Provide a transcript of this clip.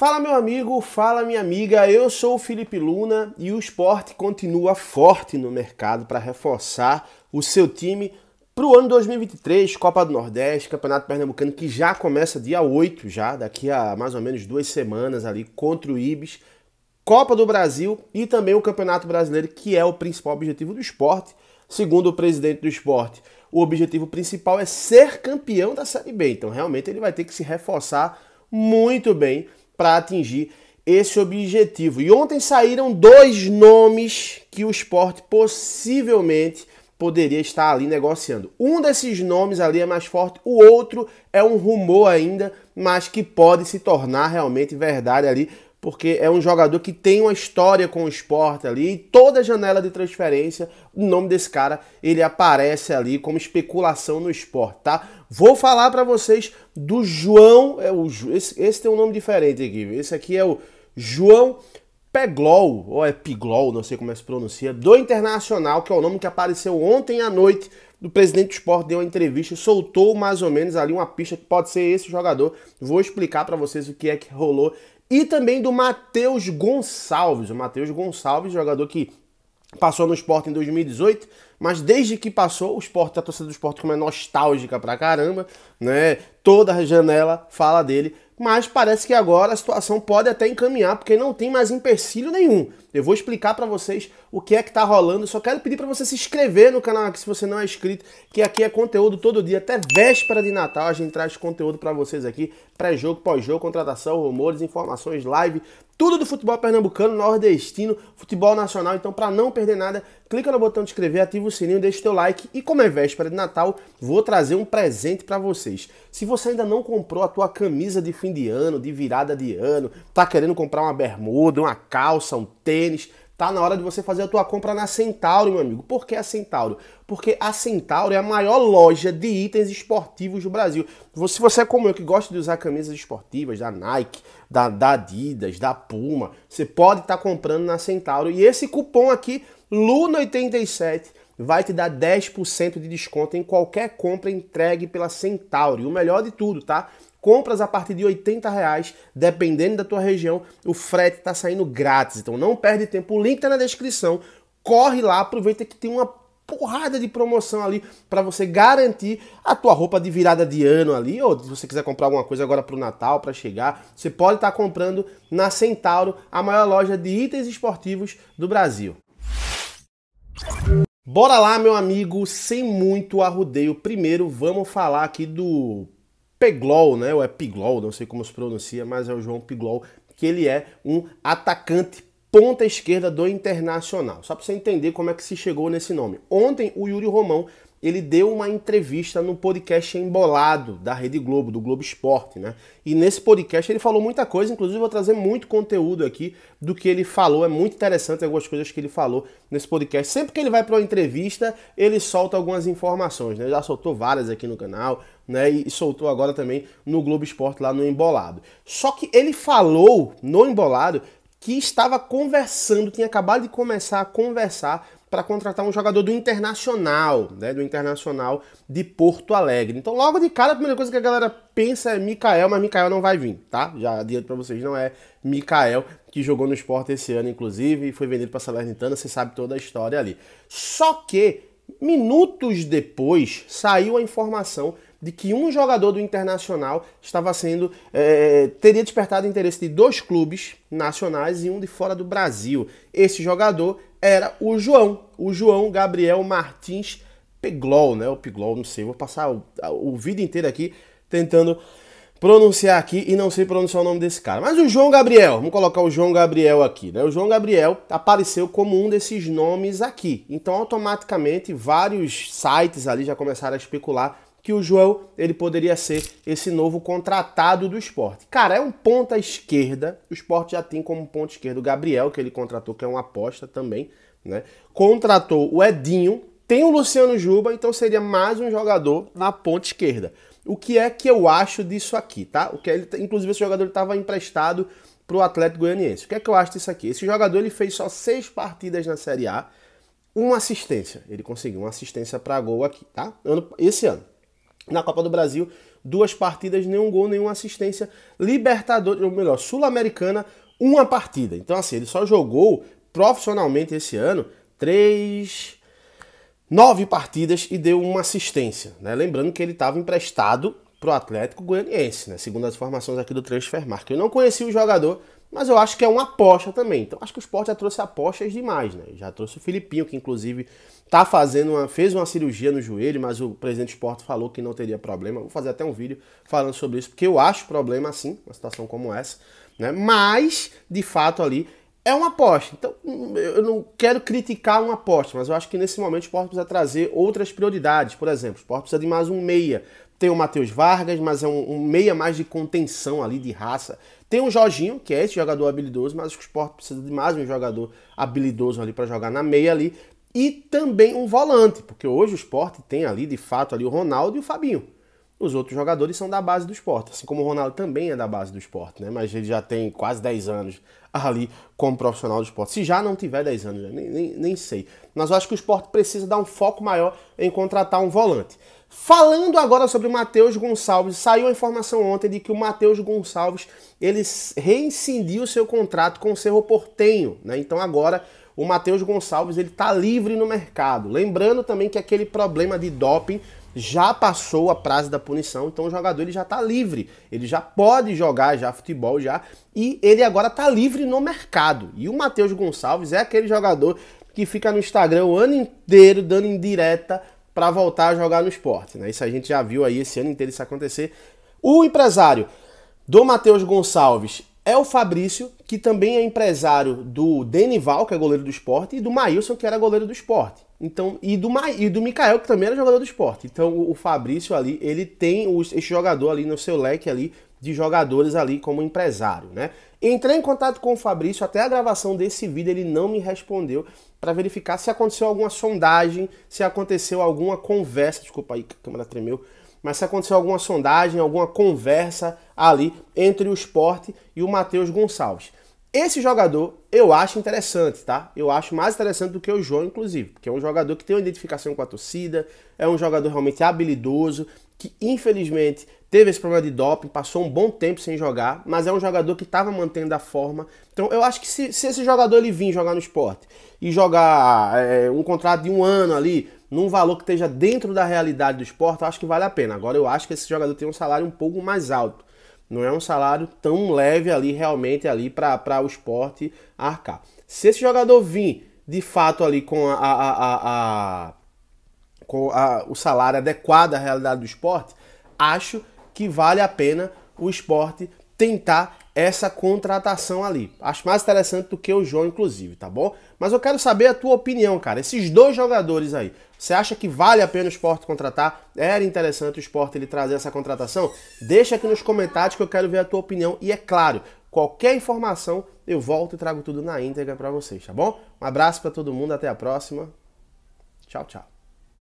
Fala meu amigo, fala minha amiga, eu sou o Felipe Luna e o esporte continua forte no mercado para reforçar o seu time para o ano 2023, Copa do Nordeste, Campeonato Pernambucano que já começa dia 8 já, daqui a mais ou menos duas semanas ali contra o Ibis, Copa do Brasil e também o Campeonato Brasileiro que é o principal objetivo do esporte, segundo o presidente do esporte. O objetivo principal é ser campeão da Série B, então realmente ele vai ter que se reforçar muito bem para atingir esse objetivo. E ontem saíram dois nomes que o esporte possivelmente poderia estar ali negociando. Um desses nomes ali é mais forte, o outro é um rumor ainda, mas que pode se tornar realmente verdade ali porque é um jogador que tem uma história com o esporte ali, e toda janela de transferência, o nome desse cara, ele aparece ali como especulação no esporte, tá? Vou falar para vocês do João, é o, esse, esse tem um nome diferente aqui, esse aqui é o João Peglol, ou é Piglol, não sei como é que se pronuncia, do Internacional, que é o nome que apareceu ontem à noite do presidente do esporte deu uma entrevista, soltou mais ou menos ali uma pista que pode ser esse jogador. Vou explicar para vocês o que é que rolou e também do Matheus Gonçalves. O Matheus Gonçalves, jogador que passou no Sport em 2018, mas desde que passou, o Sport, a torcida do Sport como é nostálgica pra caramba, né? Toda a janela fala dele mas parece que agora a situação pode até encaminhar, porque não tem mais empecilho nenhum. Eu vou explicar para vocês o que é que está rolando. só quero pedir para você se inscrever no canal aqui se você não é inscrito, que aqui é conteúdo todo dia, até véspera de Natal a gente traz conteúdo para vocês aqui, pré-jogo, pós-jogo, contratação, rumores, informações, live, tudo do futebol pernambucano, nordestino, futebol nacional. Então, para não perder nada, clica no botão de inscrever, ativa o sininho, deixa o teu like e como é véspera de Natal, vou trazer um presente para vocês. Se você ainda não comprou a tua camisa de fim de ano, de virada de ano, tá querendo comprar uma bermuda, uma calça, um tênis, Tá na hora de você fazer a tua compra na Centauro, meu amigo. Por que a Centauro? Porque a Centauro é a maior loja de itens esportivos do Brasil. Se você é como eu que gosta de usar camisas esportivas da Nike, da, da Adidas, da Puma, você pode estar tá comprando na Centauro. E esse cupom aqui, LUNA87, vai te dar 10% de desconto em qualquer compra entregue pela Centauro. E o melhor de tudo, tá? compras a partir de 80 reais, dependendo da tua região, o frete está saindo grátis. Então não perde tempo, o link está na descrição. Corre lá, aproveita que tem uma porrada de promoção ali para você garantir a tua roupa de virada de ano ali, ou se você quiser comprar alguma coisa agora para o Natal, para chegar, você pode estar tá comprando na Centauro, a maior loja de itens esportivos do Brasil. Bora lá, meu amigo, sem muito arrudeio. Primeiro, vamos falar aqui do Peglol, né? Ou é Piglol, não sei como se pronuncia, mas é o João Piglol, que ele é um atacante ponta esquerda do Internacional. Só para você entender como é que se chegou nesse nome. Ontem o Yuri Romão ele deu uma entrevista no podcast Embolado da Rede Globo, do Globo Esporte, né? E nesse podcast ele falou muita coisa, inclusive vou trazer muito conteúdo aqui do que ele falou, é muito interessante algumas coisas que ele falou nesse podcast. Sempre que ele vai para uma entrevista, ele solta algumas informações, né? Já soltou várias aqui no canal, né? E soltou agora também no Globo Esporte lá no Embolado. Só que ele falou no Embolado que estava conversando, tinha acabado de começar a conversar para contratar um jogador do Internacional, né, do Internacional de Porto Alegre. Então, logo de cara, a primeira coisa que a galera pensa é Mikael, mas Mikael não vai vir, tá? Já adianto para vocês, não é Mikael que jogou no Sport esse ano, inclusive, e foi vendido para Salernitana, você sabe toda a história ali. Só que minutos depois saiu a informação de que um jogador do Internacional estava sendo é, teria despertado interesse de dois clubes nacionais e um de fora do Brasil. Esse jogador era o João, o João Gabriel Martins Peglol, né? O Peglol, não sei, vou passar o, o vídeo inteiro aqui tentando pronunciar aqui e não sei pronunciar o nome desse cara. Mas o João Gabriel, vamos colocar o João Gabriel aqui, né? O João Gabriel apareceu como um desses nomes aqui. Então, automaticamente, vários sites ali já começaram a especular que o João ele poderia ser esse novo contratado do esporte. Cara, é um ponta esquerda. O esporte já tem como ponta esquerda o Gabriel, que ele contratou, que é uma aposta também. Né? Contratou o Edinho, tem o Luciano Juba, então seria mais um jogador na ponta esquerda. O que é que eu acho disso aqui, tá? O que é, ele, tá, inclusive esse jogador estava emprestado para o Atlético Goianiense. O que é que eu acho disso aqui? Esse jogador ele fez só seis partidas na Série A, uma assistência. Ele conseguiu uma assistência para gol aqui, tá? esse ano na Copa do Brasil, duas partidas, nenhum gol, nenhuma assistência. Libertadores, ou melhor, Sul-Americana, uma partida. Então, assim, ele só jogou profissionalmente esse ano três. Nove partidas e deu uma assistência. Né? Lembrando que ele estava emprestado para o Atlético Goianiense, né? segundo as informações aqui do Transfer Market. Eu não conheci o jogador, mas eu acho que é uma aposta também. Então acho que o Sport já trouxe apostas demais, né? Já trouxe o Filipinho, que inclusive tá fazendo uma, fez uma cirurgia no joelho, mas o presidente do Sport falou que não teria problema. Vou fazer até um vídeo falando sobre isso, porque eu acho problema sim, uma situação como essa, né? Mas, de fato, ali é uma aposta. Então, hum, eu não quero criticar uma aposta, mas eu acho que nesse momento o Sport precisa trazer outras prioridades. Por exemplo, o Sport precisa de mais um meia. Tem o Matheus Vargas, mas é um, um, meia mais de contenção ali, de raça. Tem o Jorginho, que é esse jogador habilidoso, mas o Sport precisa de mais um jogador habilidoso ali para jogar na meia ali. E também um volante, porque hoje o Sport tem ali, de fato, ali o Ronaldo e o Fabinho. Os outros jogadores são da base do esporte, assim como o Ronaldo também é da base do esporte, né? Mas ele já tem quase 10 anos ali como profissional do esporte. Se já não tiver 10 anos, né? nem, nem, nem sei. Mas eu acho que o esporte precisa dar um foco maior em contratar um volante. Falando agora sobre o Matheus Gonçalves, saiu a informação ontem de que o Matheus Gonçalves ele reincindiu seu contrato com o Cerro Portenho, né? Então agora o Matheus Gonçalves ele está livre no mercado. Lembrando também que aquele problema de doping já passou a prazo da punição, então o jogador ele já está livre, ele já pode jogar já futebol já e ele agora está livre no mercado. E o Matheus Gonçalves é aquele jogador que fica no Instagram o ano inteiro dando indireta para voltar a jogar no esporte. Né? Isso a gente já viu aí esse ano inteiro isso acontecer. O empresário do Matheus Gonçalves é o Fabrício, que também é empresário do Denival, que é goleiro do esporte, e do Maílson, que era goleiro do esporte. Então, e do, Ma, e do Mikael, que também era jogador do esporte. Então, o, o Fabrício ali, ele tem os, esse jogador ali no seu leque ali de jogadores ali como empresário, né? Entrei em contato com o Fabrício, até a gravação desse vídeo ele não me respondeu para verificar se aconteceu alguma sondagem, se aconteceu alguma conversa, desculpa aí, a câmera tremeu, mas se aconteceu alguma sondagem, alguma conversa ali entre o esporte e o Matheus Gonçalves. Esse jogador eu acho interessante, tá? Eu acho mais interessante do que o João, inclusive, porque é um jogador que tem uma identificação com a torcida, é um jogador realmente habilidoso, que infelizmente teve esse problema de doping, passou um bom tempo sem jogar, mas é um jogador que estava mantendo a forma. Então eu acho que se, se, esse jogador ele vir jogar no esporte e jogar é, um contrato de um ano ali, num valor que esteja dentro da realidade do esporte, eu acho que vale a pena. Agora eu acho que esse jogador tem um salário um pouco mais alto. Não é um salário tão leve ali, realmente, ali para o esporte arcar. Se esse jogador vir de fato ali com a, a, a, a com o salário adequado à realidade do esporte, acho que vale a pena o esporte tentar essa contratação ali. Acho mais interessante do que o João, inclusive, tá bom? Mas eu quero saber a tua opinião, cara. Esses dois jogadores aí, você acha que vale a pena o esporte contratar? Era interessante o esporte ele trazer essa contratação? Deixa aqui nos comentários que eu quero ver a tua opinião. E é claro, qualquer informação eu volto e trago tudo na íntegra para vocês, tá bom? Um abraço para todo mundo, até a próxima. Tchau, tchau.